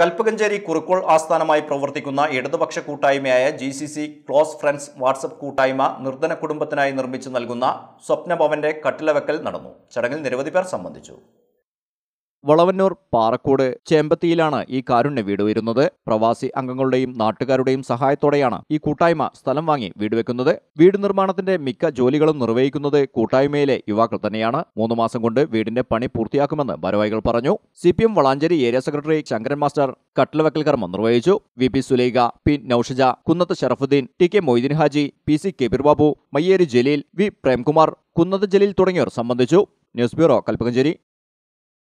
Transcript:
കൽപ്പകഞ്ചേരി കുറുക്കോൾ ആസ്ഥാനമായി പ്രവർത്തിക്കുന്ന ഇടതുപക്ഷ കൂട്ടായ്മയായ G C C close friends WhatsApp കൂട്ടായ്മ നിർദ്ധന കുടുംബത്തിനായി നിർമ്മിച്ചു നൽകുന്ന സ്വപ്നഭവന്റെ കട്ടിലവെക്കൽ നടന്നു ചടങ്ങിൽ നിരവധി പേർ സംബന്ധിച്ചു വളവന്നൂർ പാറക്കോട് ചേമ്പത്തിയിലാണ് ഈ കാരുണ്യ വീട് വരുന്നത് പ്രവാസി അംഗങ്ങളുടെയും നാട്ടുകാരുടെയും സഹായത്തോടെയാണ് ഈ കൂട്ടായ്മ സ്ഥലം വാങ്ങി വീട് വെക്കുന്നത് വീട് നിർമ്മാണത്തിന്റെ മിക്ക ജോലികളും നിർവഹിക്കുന്നത് കൂട്ടായ്മയിലെ യുവാക്കൾ തന്നെയാണ് മൂന്ന് മാസം കൊണ്ട് വീടിന്റെ പണി പൂർത്തിയാക്കുമെന്ന് ഭാരവാഹികൾ പറഞ്ഞു C P M Valanchery area secretary Sankaran master കട്ടിലവക്കൽ കർമ്മം നിർവഹിച്ചു V P Sulaikha P Noushaja Kunnath Sharafudheen T K Moideen Haji P C Kabeer Babu Mayyeri Jaleel V Premkumar Kunnath Jaleel തുടങ്ങിയവർ സംബന്ധിച്ചു ന്യൂസ് ബ്യൂറോ കൽപ്പകഞ്ചേരി